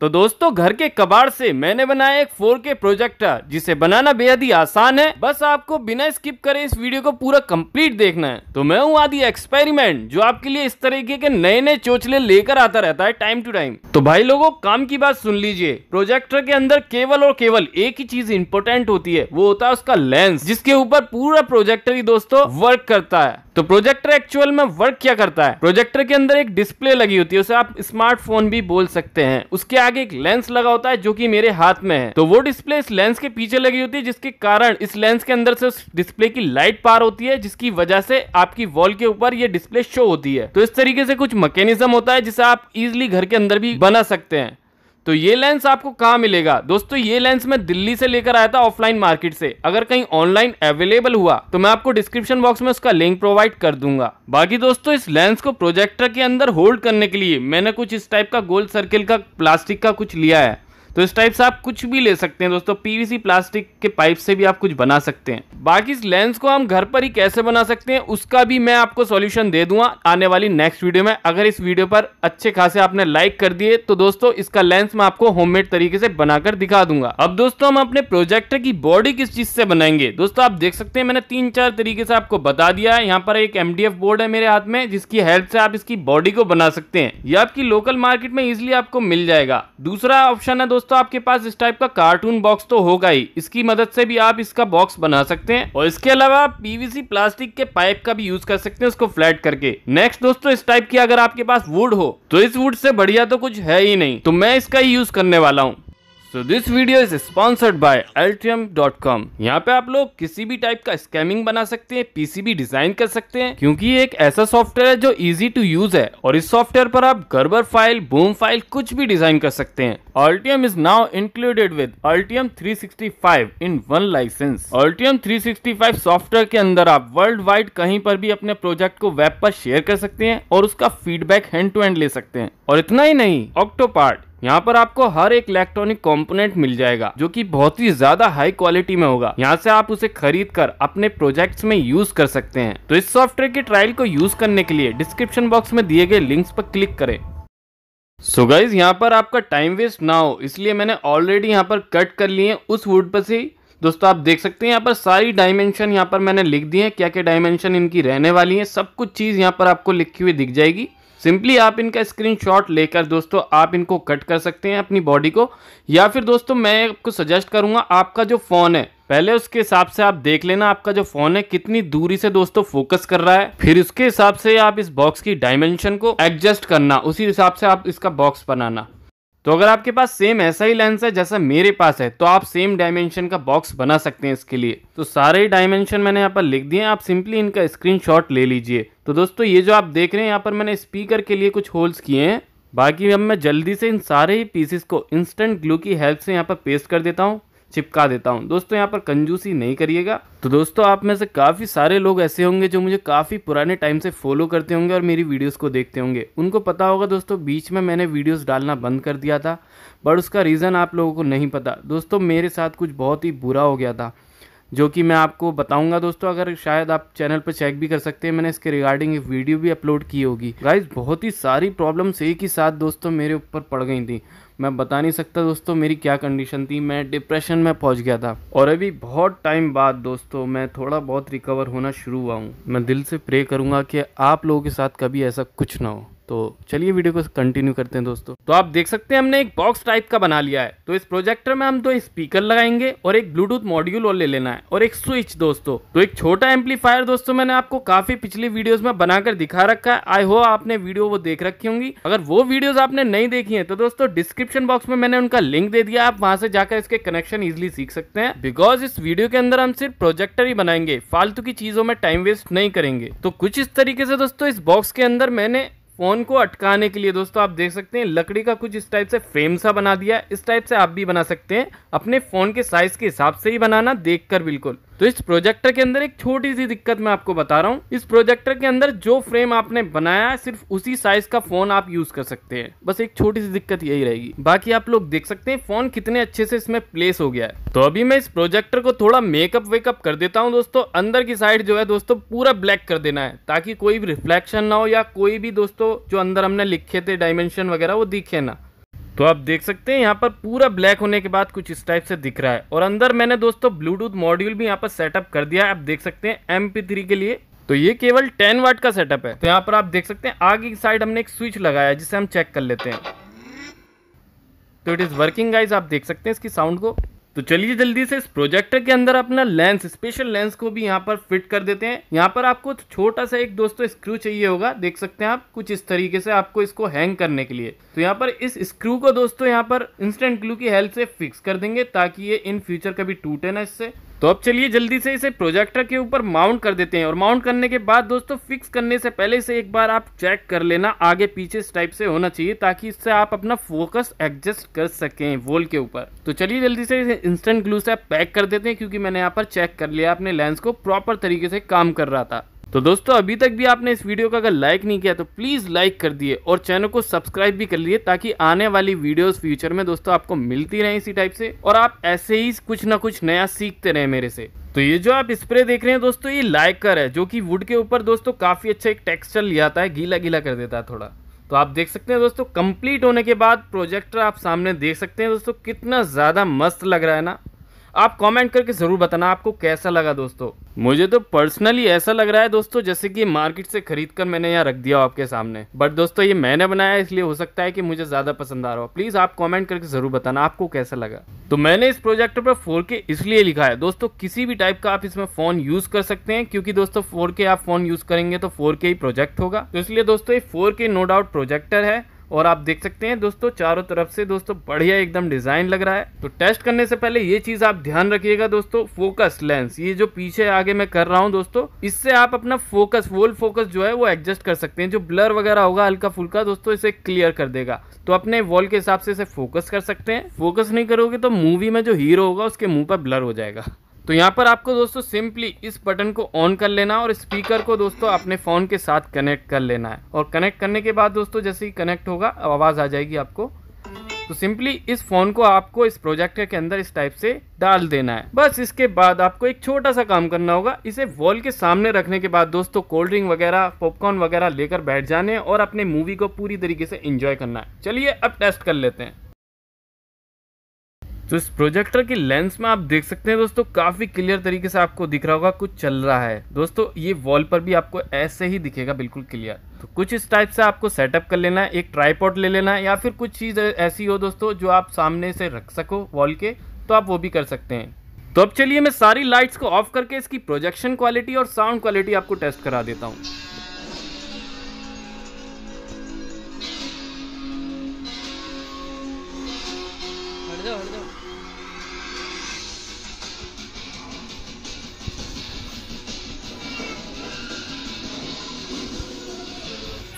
तो दोस्तों घर के कबाड़ से मैंने बनाया एक 4K प्रोजेक्टर जिसे बनाना बेहद ही आसान है बस आपको बिना स्किप करे इस वीडियो को पूरा कंप्लीट देखना है तो मैं हूँ आदि एक्सपेरिमेंट जो आपके लिए इस तरीके के नए नए चोचले लेकर आता रहता है टाइम टू टाइम तो भाई लोगों काम की बात सुन लीजिए प्रोजेक्टर के अंदर केवल और केवल एक ही चीज इंपोर्टेंट होती है वो होता है उसका लेंस जिसके ऊपर पूरा प्रोजेक्टर ही दोस्तों वर्क करता है तो प्रोजेक्टर एक्चुअल में वर्क क्या करता है प्रोजेक्टर के अंदर एक डिस्प्ले लगी होती है उसे आप स्मार्टफोन भी बोल सकते हैं उसके आगे एक लेंस लगा होता है जो कि मेरे हाथ में है तो वो डिस्प्ले इस लेंस के पीछे लगी होती है जिसके कारण इस लेंस के अंदर से उस डिस्प्ले की लाइट पार होती है जिसकी वजह से आपकी वॉल के ऊपर ये डिस्प्ले शो होती है तो इस तरीके से कुछ मैकेनिज्म होता है जिसे आप इजिली घर के अंदर भी बना सकते हैं तो ये लेंस आपको कहाँ मिलेगा दोस्तों ये लेंस मैं दिल्ली से लेकर आया था ऑफलाइन मार्केट से अगर कहीं ऑनलाइन अवेलेबल हुआ तो मैं आपको डिस्क्रिप्शन बॉक्स में उसका लिंक प्रोवाइड कर दूंगा बाकी दोस्तों इस लेंस को प्रोजेक्टर के अंदर होल्ड करने के लिए मैंने कुछ इस टाइप का गोल्ड सर्किल का प्लास्टिक का कुछ लिया है तो इस टाइप से आप कुछ भी ले सकते हैं दोस्तों पीवीसी प्लास्टिक के पाइप से भी आप कुछ बना सकते हैं बाकी इस लेंस को हम घर पर ही कैसे बना सकते हैं उसका भी मैं आपको सॉल्यूशन दे दूंगा आने वाली नेक्स्ट वीडियो में अगर इस वीडियो पर अच्छे खासे आपने लाइक कर दिए तो दोस्तों इसका लेंस मैं आपको होममेड तरीके से बनाकर दिखा दूंगा अब दोस्तों हम अपने प्रोजेक्टर की बॉडी किस चीज से बनाएंगे दोस्तों आप देख सकते हैं मैंने तीन चार तरीके से आपको बता दिया है यहाँ पर एक एमडीएफ बोर्ड है मेरे हाथ में जिसकी हेल्प से आप इसकी बॉडी को बना सकते हैं यह आपकी लोकल मार्केट में इजिली आपको मिल जाएगा दूसरा ऑप्शन है दोस्तों दोस्तों आपके पास इस टाइप का कार्टून बॉक्स तो होगा ही इसकी मदद से भी आप इसका बॉक्स बना सकते हैं और इसके अलावा आप पीवीसी प्लास्टिक के पाइप का भी यूज कर सकते हैं उसको फ्लैट करके नेक्स्ट दोस्तों इस टाइप की अगर आपके पास वुड हो तो इस वुड से बढ़िया तो कुछ है ही नहीं तो मैं इसका ही यूज करने वाला हूँ so this video is sponsored by कॉम यहाँ पे आप लोग किसी भी टाइप का स्कैमिंग बना सकते हैं पीसीबी डिजाइन कर सकते हैं क्योंकि ये एक ऐसा सॉफ्टवेयर है जो इजी टू यूज है और इस सॉफ्टवेयर पर आप गर्बर फाइल बूम फाइल कुछ भी डिजाइन कर सकते हैं altium is now included with altium 365 in one licence altium 365 software के अंदर आप वर्ल्ड वाइड कहीं पर भी अपने प्रोजेक्ट को वेब पर शेयर कर सकते हैं और उसका फीडबैक हैंड टू हैंड ले सकते हैं और इतना ही नहीं ऑक्टोपार्ट यहाँ पर आपको हर एक इलेक्ट्रॉनिक कंपोनेंट मिल जाएगा जो कि बहुत ही ज्यादा हाई क्वालिटी में होगा यहाँ से आप उसे खरीद कर अपने प्रोजेक्ट्स में यूज कर सकते हैं तो इस सॉफ्टवेयर के ट्रायल को यूज करने के लिए डिस्क्रिप्शन बॉक्स में दिए गए लिंक्स पर क्लिक करें सो गाइज यहाँ पर आपका टाइम वेस्ट ना हो इसलिए मैंने ऑलरेडी यहाँ पर कट कर लिए उस वुड पर से दोस्तों आप देख सकते हैं यहाँ पर सारी डायमेंशन यहाँ पर मैंने लिख दी है क्या क्या डायमेंशन इनकी रहने वाली है सब कुछ चीज़ यहाँ पर आपको लिखी हुई दिख जाएगी सिंपली आप इनका स्क्रीनशॉट लेकर दोस्तों आप इनको कट कर सकते हैं अपनी बॉडी को या फिर दोस्तों मैं आपको सजेस्ट करूंगा आपका जो फ़ोन है पहले उसके हिसाब से आप देख लेना आपका जो फ़ोन है कितनी दूरी से दोस्तों फोकस कर रहा है फिर उसके हिसाब से आप इस बॉक्स की डायमेंशन को एडजस्ट करना उसी हिसाब से आप इसका बॉक्स बनाना तो अगर आपके पास सेम ऐसा ही लेंस है जैसा मेरे पास है तो आप सेम डायमेंशन का बॉक्स बना सकते हैं इसके लिए तो सारे ही डायमेंशन मैंने यहाँ पर लिख दिए आप सिंपली इनका स्क्रीनशॉट ले लीजिए तो दोस्तों ये जो आप देख रहे हैं यहाँ पर मैंने स्पीकर के लिए कुछ होल्स किए हैं बाकी अब मैं जल्दी से इन सारे ही पीसेस को इंस्टेंट ग्लू की हेल्प से यहाँ पर पेस्ट कर देता हूँ चिपका देता हूँ दोस्तों यहाँ पर कंजूसी नहीं करिएगा तो दोस्तों आप में से काफ़ी सारे लोग ऐसे होंगे जो मुझे काफ़ी पुराने टाइम से फॉलो करते होंगे और मेरी वीडियोस को देखते होंगे उनको पता होगा दोस्तों बीच में मैंने वीडियोस डालना बंद कर दिया था बट उसका रीज़न आप लोगों को नहीं पता दोस्तों मेरे साथ कुछ बहुत ही बुरा हो गया था जो कि मैं आपको बताऊंगा दोस्तों अगर शायद आप चैनल पर चेक भी कर सकते हैं मैंने इसके रिगार्डिंग एक वीडियो भी अपलोड की होगी गाइज बहुत ही सारी प्रॉब्लम्स एक ही साथ दोस्तों मेरे ऊपर पड़ गई थी मैं बता नहीं सकता दोस्तों मेरी क्या कंडीशन थी मैं डिप्रेशन में पहुंच गया था और अभी बहुत टाइम बाद दोस्तों मैं थोड़ा बहुत रिकवर होना शुरू हुआ हूँ मैं दिल से प्रे करूँगा कि आप लोगों के साथ कभी ऐसा कुछ ना हो तो चलिए वीडियो को कंटिन्यू करते हैं दोस्तों तो आप देख सकते हैं हमने एक बॉक्स टाइप का बना लिया है तो इस प्रोजेक्टर में हम दो स्पीकर लगाएंगे और एक ब्लूटूथ मॉड्यूल और ले लेना है और एक स्विच दोस्तों तो एक छोटा एम्पलीफायर दोस्तों मैंने आपको काफी पिछले वीडियो में बनाकर दिखा रखा है आई होप आपने वीडियो वो देख रखी होंगी अगर वो वीडियो आपने नहीं देखी है तो दोस्तों डिस्क्रिप्शन बॉक्स में मैंने उनका लिंक दे दिया आप वहां से जाकर इसके कनेक्शन इजिली सीख सकते हैं बिकॉज इस वीडियो के अंदर हम सिर्फ प्रोजेक्टर ही बनाएंगे फालतू की चीजों में टाइम वेस्ट नहीं करेंगे तो कुछ इस तरीके से दोस्तों इस बॉक्स के अंदर मैंने फ़ोन को अटकाने के लिए दोस्तों आप देख सकते हैं लकड़ी का कुछ इस टाइप से फ्रेम सा बना दिया इस टाइप से आप भी बना सकते हैं अपने फ़ोन के साइज़ के हिसाब से ही बनाना देखकर बिल्कुल तो इस प्रोजेक्टर के अंदर एक छोटी सी दिक्कत मैं आपको बता रहा हूँ इस प्रोजेक्टर के अंदर जो फ्रेम आपने बनाया है सिर्फ उसी साइज का फोन आप यूज कर सकते हैं बस एक छोटी सी दिक्कत यही रहेगी बाकी आप लोग देख सकते हैं फोन कितने अच्छे से इसमें प्लेस हो गया है तो अभी मैं इस प्रोजेक्टर को थोड़ा मेकअप वेकअप कर देता हूँ दोस्तों अंदर की साइड जो है दोस्तों पूरा ब्लैक कर देना है ताकि कोई भी रिफ्लेक्शन ना हो या कोई भी दोस्तों जो अंदर हमने लिखे थे डायमेंशन वगैरह वो दिखे ना तो आप देख सकते हैं यहाँ पर पूरा ब्लैक होने के बाद कुछ इस टाइप से दिख रहा है और अंदर मैंने दोस्तों ब्लूटूथ मॉड्यूल भी यहाँ पर सेटअप कर दिया है आप देख सकते हैं एम के लिए तो ये केवल 10 वाट का सेटअप है तो यहाँ पर आप देख सकते हैं आगे की साइड हमने एक स्विच लगाया है जिसे हम चेक कर लेते हैं तो इट इज़ वर्किंग गाइज आप देख सकते हैं इसकी साउंड को तो चलिए जल्दी से इस प्रोजेक्टर के अंदर अपना लेंस स्पेशल लेंस को भी यहाँ पर फिट कर देते हैं यहाँ पर आपको तो छोटा सा एक दोस्तों स्क्रू चाहिए होगा देख सकते हैं आप कुछ इस तरीके से आपको इसको हैंग करने के लिए तो यहाँ पर इस स्क्रू को दोस्तों यहाँ पर इंस्टेंट ग्लू की हेल्प से फिक्स कर देंगे ताकि ये इन फ्यूचर कभी टूटे ना इससे तो अब चलिए जल्दी से इसे प्रोजेक्टर के ऊपर माउंट कर देते हैं और माउंट करने के बाद दोस्तों फिक्स करने से पहले इसे एक बार आप चेक कर लेना आगे पीछे इस टाइप से होना चाहिए ताकि इससे आप अपना फोकस एडजस्ट कर सकें वॉल के ऊपर तो चलिए जल्दी से इसे इंस्टेंट ग्लू से आप पैक कर देते हैं क्योंकि मैंने यहाँ पर चेक कर लिया अपने लेंस को प्रॉपर तरीके से काम कर रहा था तो दोस्तों अभी तक भी आपने इस वीडियो का अगर लाइक नहीं किया तो प्लीज़ लाइक कर दिए और चैनल को सब्सक्राइब भी कर लिए ताकि आने वाली वीडियोस फ्यूचर में दोस्तों आपको मिलती रहे इसी टाइप से और आप ऐसे ही कुछ ना कुछ नया सीखते रहे मेरे से तो ये जो आप स्प्रे देख रहे हैं दोस्तों ये लाइकर है जो कि वुड के ऊपर दोस्तों काफ़ी अच्छा एक टेक्स्चर ले आता है गीला गीला कर देता है थोड़ा तो आप देख सकते हैं दोस्तों कंप्लीट होने के बाद प्रोजेक्टर आप सामने देख सकते हैं दोस्तों कितना ज़्यादा मस्त लग रहा है ना आप कमेंट करके ज़रूर बताना आपको कैसा लगा दोस्तों मुझे तो पर्सनली ऐसा लग रहा है दोस्तों जैसे कि मार्केट से खरीद कर मैंने यहाँ रख दिया आपके सामने बट दोस्तों ये मैंने बनाया इसलिए हो सकता है कि मुझे ज़्यादा पसंद आ रहा हो प्लीज़ आप कमेंट करके ज़रूर बताना आपको कैसा लगा तो मैंने इस प्रोजेक्टर पर फोर इसलिए लिखा है दोस्तों किसी भी टाइप का आप इसमें फ़ोन यूज़ कर सकते हैं क्योंकि दोस्तों फोर आप फ़ोन यूज़ करेंगे तो फोर ही प्रोजेक्ट होगा तो इसलिए दोस्तों ये के नो डाउट प्रोजेक्टर है और आप देख सकते हैं दोस्तों चारों तरफ से दोस्तों बढ़िया एकदम डिज़ाइन लग रहा है तो टेस्ट करने से पहले ये चीज़ आप ध्यान रखिएगा दोस्तों फोकस लेंस ये जो पीछे आगे मैं कर रहा हूँ दोस्तों इससे आप अपना फोकस वोल फोकस जो है वो एडजस्ट कर सकते हैं जो ब्लर वगैरह होगा हल्का फुल्का दोस्तों इसे क्लियर कर देगा तो अपने वॉल के हिसाब से इसे फोकस कर सकते हैं फोकस नहीं करोगे तो मूवी में जो हीरो होगा उसके मुंह पर ब्लर हो जाएगा तो यहाँ पर आपको दोस्तों सिंपली इस बटन को ऑन कर लेना और स्पीकर को दोस्तों अपने फ़ोन के साथ कनेक्ट कर लेना है और कनेक्ट करने के बाद दोस्तों जैसे ही कनेक्ट होगा आवाज़ आ जाएगी आपको तो सिंपली इस फ़ोन को आपको इस प्रोजेक्टर के अंदर इस टाइप से डाल देना है बस इसके बाद आपको एक छोटा सा काम करना होगा इसे वॉल के सामने रखने के बाद दोस्तों कोल्ड ड्रिंक वगैरह पॉपकॉर्न वगैरह लेकर बैठ जाने और अपने मूवी को पूरी तरीके से इंजॉय करना है चलिए अब टेस्ट कर लेते हैं तो इस प्रोजेक्टर की लेंस में आप देख सकते हैं दोस्तों काफ़ी क्लियर तरीके से आपको दिख रहा होगा कुछ चल रहा है दोस्तों ये वॉल पर भी आपको ऐसे ही दिखेगा बिल्कुल क्लियर तो कुछ इस टाइप से आपको सेटअप कर लेना है एक ट्राईपॉड ले लेना है या फिर कुछ चीज़ ऐसी हो दोस्तों जो आप सामने से रख सको वॉल के तो आप वो भी कर सकते हैं तो अब चलिए मैं सारी लाइट्स को ऑफ करके इसकी प्रोजेक्शन क्वालिटी और साउंड क्वालिटी आपको टेस्ट करा देता हूँ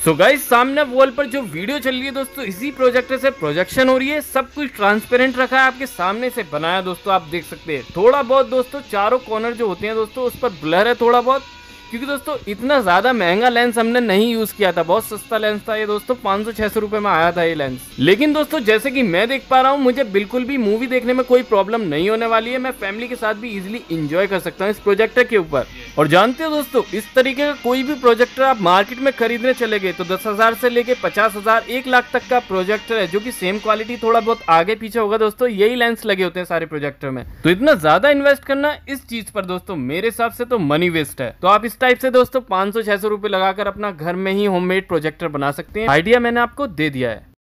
सो गाइस सामने वॉल पर जो वीडियो चल रही है दोस्तों इसी प्रोजेक्टर से प्रोजेक्शन हो रही है सब कुछ ट्रांसपेरेंट रखा है आपके सामने से बनाया दोस्तों आप देख सकते हैं थोड़ा बहुत दोस्तों चारों कॉर्नर जो होते हैं दोस्तों उस पर ब्लर है थोड़ा बहुत क्योंकि दोस्तों इतना ज़्यादा महंगा लेंस हमने नहीं यूज़ किया था बहुत सस्ता लेंस था ये दोस्तों पांच सौ छह सौ रूपये में आया था ये लेंस लेकिन दोस्तों जैसे कि मैं देख पा रहा हूँ मुझे बिल्कुल भी मूवी देखने में कोई प्रॉब्लम नहीं होने वाली है मैं फैमिली के साथ भी इजिली इंजॉय कर सकता हूँ इस प्रोजेक्टर के ऊपर और जानते हो दोस्तों इस तरीके का कोई भी प्रोजेक्टर आप मार्केट में खरीदने चले गए तो दस हजार से लेके पचास हजार एक लाख तक का प्रोजेक्टर है जो की सेम क्वालिटी थोड़ा बहुत आगे पीछे होगा दोस्तों यही लेंस लगे होते हैं सारे प्रोजेक्टर में तो इतना ज्यादा इन्वेस्ट करना इस चीज पर दोस्तों मेरे हिसाब से तो मनी वेस्ट है तो आप इस टाइप से दोस्तों पांच सौ छह सौ रुपए लगाकर अपना घर में ही होममेड प्रोजेक्टर बना सकते हैं आइडिया मैंने आपको दे दिया है